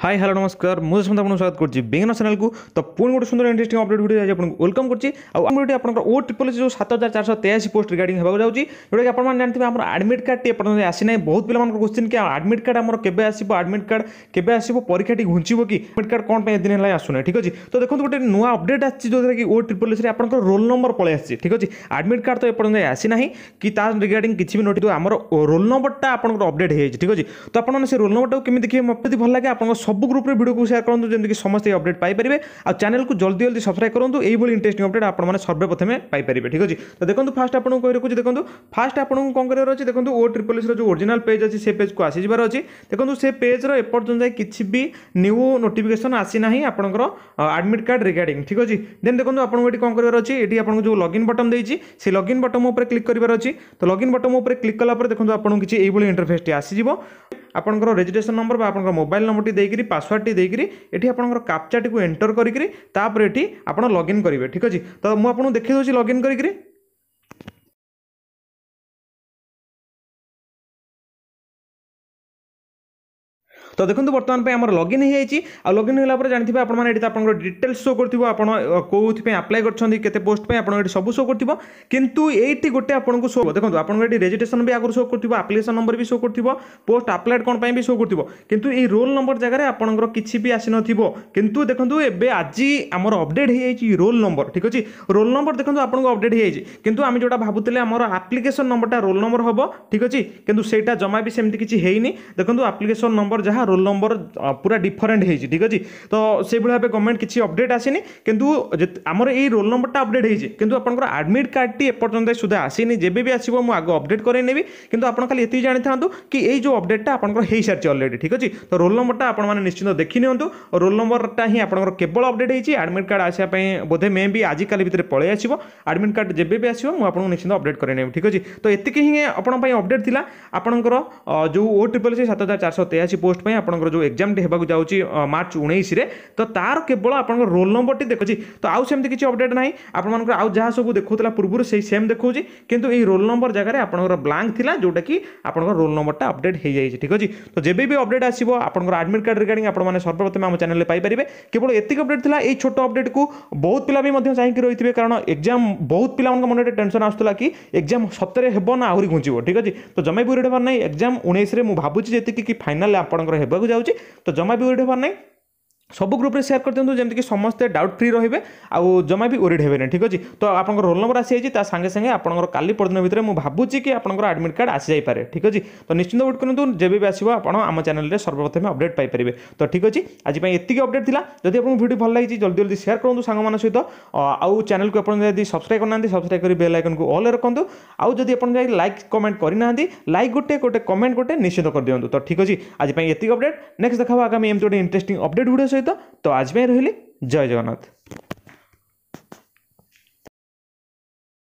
hi hello नमस्कार मुझे सुधा आपको स्वागत करती बेगना चैनल को तो पुणी गोटे सुंदर इंटरेस्ट अपडेट भिडियो आज आपको वेलकम करेंगे आपको ओ जो सत हजार चार सौ तेयासी पोस्ट रिगार्ड होगा जाऊँच जोड़ा कि आप जानते हैं आडमिट कार्ड टी एपर्त आसी ना बहुत पे क्वेश्चन कि आडमिट कार्ड आम के आडमिट कार्ड के परीक्षा टी घुंच कि आडमिट कार्ड कौन पर दिन है आसूना ठीक है तो देखो गोटे नुआ अपडेट आती जो कि ओ ट्रिपल एस आप रोल नंबर पड़े आ ठीक है आडमिट कार्ड तो एपर्त आसी ना कि रिगार्ड किसी भी नोटिव आम रोल नंबर आपको अपडेट हो ठीक है तो आपने से रोल नंबर को कमी देखिए मत भल लगे आप সব গ্রুপে ভিডিওকে সেয়ার করতু যেমি সমস্ত অপডেট পাইপারে আর চ্যানেলকে জলদি জলদি সবসক্রাইব করতু এইভাবে ইন্টারেস্টিং অপডেট আপনার সর্বপ্রথমে পাইপারে ঠিক আছে তো দেখুন ফার্স্ট আপনার কই রাখুছি দেখুন ফার্স্ট আপনার কম করার অছে দেখুন ও ট্রিপল এসর যে অরিজিনাল পেজ আছে সে পেজকে আসিযার অছে দেখুন সে পেজর এপর্যন্ত যাই কিছু বি নিউ নোটিফিকেসন আসি না আপনার আডমিট কার্ড রিগার্ডিং ঠিক আছে দেন দেখুন আপনার এটি কম করার অছে এটি আপনার যে লগইন বটন দিয়েছি সেই লগইন বটন উপরে ক্লিক করবার অছে তো লগইন বটন উপরে ক্লিক কলাপরে দেখুন আপনার কিছু এইভাবে ইন্টরফেসটি আসিযোগ আপনকৰ ৰেজিষ্ট্ৰেচন নম্বৰ আৰু আপোনকৰ মোবাইল নম্বৰটি দি গৰি পাছৱৰ্ডটি দি গৰি এতিয়া আপোনকৰ কেপচাটি কো এণ্টাৰ কৰি গৰি তাৰ পাৰ এতিয়া আপোনা লগইন কৰিব ঠিক আছে ত মই আপোনাক দেখাই দোঁ লগইন কৰি গৰি তো দেখুন বর্তমান পাই আমার লগইন হয়েছে আর লগইন হলা পরে জাঁথিবে আপনার এটি আপনার ডিটেলস শো করব আপনার কোথায় আপ্লাই করছেন কেতে পোস্ট পাই আপনার এটি সবু শো করব কিন্তু এইটি গোটে আপনার শো দেখুন আপনার এটি রেজিট্রেসন বি আগর শো করব আপ্লিকেশন নম্বর বি শো করব পোস্ট আপ্লাইড কোণ পাই বি শো করব কিন্তু এই রোল নম্বর জায়গায় আপনার কিছু বি আসি নথিব কিন্তু দেখুন এবে আজি আমার অপডেট হয়ে যাই রোল নম্বর ঠিক আছে রোল নম্বর দেখুন আপনার অপডেট হয়ে যাই কিন্তু আমি যেটা ভাবুলে আমার আপ্লিকেশন নম্বরটা রোল নম্বর হব ঠিক আছে কিন্তু সেইটা জমা বি সেমতি কিছু হয়নি দেখুন আপ্লিকেশন নম্বর যা ରୋଲ୍ ନମ୍ବର ପୁରା ଡିଫରେଣ୍ଟ ହେଇଛି ଠିକ୍ ଅଛି ତ ସେଭଳି ଭାବେ ଗଭର୍ଣ୍ଣମେଣ୍ଟ କିଛି ଅପଡେଟ୍ ଆସିନି କିନ୍ତୁ ଆମର ଏଇ ରୋଲ୍ ନମ୍ବରଟା ଅପଡେଟ୍ ହେଇଛି କିନ୍ତୁ ଆପଣଙ୍କର ଆଡମିଟ୍ କାର୍ଡ଼ଟି ଏପର୍ଯ୍ୟନ୍ତ ସୁଦ୍ଧା ଆସିନି ଯେବେ ବି ଆସିବ ମୁଁ ଆଗ ଅପଡେଟ୍ କରେଇ ନେବି କିନ୍ତୁ ଆପଣ ଖାଲି ଏତିକି ଜାଣିଥାନ୍ତୁ କି ଏଇ ଯେଉଁ ଅପଡେଟ୍ଟା ଆପଣଙ୍କର ହେଇସାରିଛି ଅଲରେଡ଼ି ଠିକ୍ ଅଛି ତ ରୋଲ୍ ନମ୍ବରଟା ଆପଣମାନେ ନିଶ୍ଚିନ୍ତ ଦେଖିନିଅନ୍ତୁ ରୋଲ୍ ନମ୍ବରଟା ହିଁ ଆପଣଙ୍କର କେବଳ ଅପଡେଟ୍ ହେଇଛି ଆଡମିଟ୍ କାର୍ଡ଼ ଆସିବା ପାଇଁ ବୋଧେ ମେ ବି ଆଜିକାଲି ଭିତରେ ପଳେଇ ଆସିବ ଆଡମିଟ୍ କାର୍ଡ଼ ଯେବେ ବି ଆସିବ ମୁଁ ଆପଣଙ୍କୁ ନିଶ୍ଚିନ୍ତ ଅପଡେଟ୍ କରେଇ ନେବି ଠିକ୍ ଅଛି ତ ଏତିକି ହିଁ ଆପଣଙ୍କ ପାଇଁ ଅପଡେଟ୍ ଥିଲା ଆପଣଙ୍କର ଯେଉଁ ଓ ଟ୍ରିପଲ୍ ସି ସାତ ହଜାର ଚାରିଶହ ତେୟାଅଶୀ ପୋଷ୍ଟ ପାଇଁ ଆପଣଙ୍କର ଯେଉଁ ଏକ୍ଜାମଟି ହେବାକୁ ଯାଉଛି ମାର୍ଚ୍ଚ ଉଣେଇଶରେ ତ ତାର କେବଳ ଆପଣଙ୍କର ରୋଲ୍ ନମ୍ବରଟି ଦେଖୁଛି ତ ଆଉ ସେମିତି କିଛି ଅପଡ଼େଟ୍ ନାହିଁ ଆପଣମାନଙ୍କର ଆଉ ଯାହା ସବୁ ଦେଖାଉଥିଲା ପୂର୍ବରୁ ସେଇ ସେମ୍ ଦେଖାଉଛି କିନ୍ତୁ ଏଇ ରୋଲ୍ ନମ୍ବର ଜାଗାରେ ଆପଣଙ୍କର ବ୍ଲାଙ୍କ ଥିଲା ଯେଉଁଟାକି ଆପଣଙ୍କର ରୋଲ୍ ନମ୍ବରଟା ଅପଡ଼େଟ୍ ହେଇଯାଇଛି ଠିକ୍ ଅଛି ତ ଯେବେ ବି ଅପଡ଼େଟ୍ ଆସିବ ଆପଣଙ୍କର ଆଡ଼ମିଟ୍ କାର୍ଡ଼ ରିଗାର୍ଡ଼ିଂ ଆପଣମାନେ ସର୍ବପ୍ରଥମେ ଆମ ଚ୍ୟାନେଲରେ ପାଇପାରିବେ କେବଳ ଏତିକି ଅପଡ଼େଟ୍ ଥିଲା ଏଇ ଛୋଟ ଅପଡ଼େଟ୍କୁ ବହୁତ ପିଲା ବି ମଧ୍ୟ ଚାହିଁକି ରହିଥିବେ କାରଣ ଏକ୍ଜାମ୍ ବହୁତ ପିଲାମାନଙ୍କ ମନରେ ଟେନସନ୍ ଆସୁଥିଲା କି ଏକ୍ଜାମ୍ ସତରେ ହେବ ନା ଆହୁରି ଘୁଞ୍ଚିବ ଠିକ୍ ଅଛି ତ ଜମା ବି ରେଟ୍ ହେବାର ନାହିଁ ଏକ୍ଜାମ୍ ଉଣେଇଶରେ ମୁଁ ଭାବୁଛି ଯେତିକି କି ଫାଇନାଲ୍ ଆପଣଙ୍କର ହେବ ହେବାକୁ ଯାଉଛି ତ ଜମା ବି ୱେଟ୍ ହେବାର ନାହିଁ সবু গ্রুপে সেয়ার করে দিও যেমিকি সমস্তে ডাউট ফ্রি রহবে আউ জমা বি ওরিড হবে না ঠিক আছে তো আপনার রোল নম্বর আসিযাই তা সাথে সাথে আপনার কালি পরদিন ভিতরে মু ভাবুছি কি আপনার আডমিট কার্ড আসিযাইপরে ঠিক আছে তো নিশ্চিন্ত ওয়েট করতু যেবে বি আসব আপনার আম চ্যানেলে সর্বপ্রথমে অপডেট পাইপারে তো ঠিক আছে আজপাই এতিকি অপডেট লা যদি আপনার ভিডিও ভাল লাগছে জলদি জলদি সেয়ার করতু সাংগ মান সহ আউ চ্যানেল কু আপনার যদি সবসক্রাইব করে না সবসক্রাইব করে বেল আইকন কু অল রাখতু আউ যদি আপনার যাই লাইক কমেন্ট করে না লাইক গোটে গোটে কমেন্ট গোটে নিশ্চিত করে দিও তো ঠিক আছে আজপাই এতিকি অপডেট নেক্সট দেখা আগামী এমতি গোটে ইন্টারেস্টিং অপডেট ভিডিও সহ ସହିତ ତ ଆଜି ପାଇଁ ରହିଲି ଜୟ ଜଗନ୍ନାଥ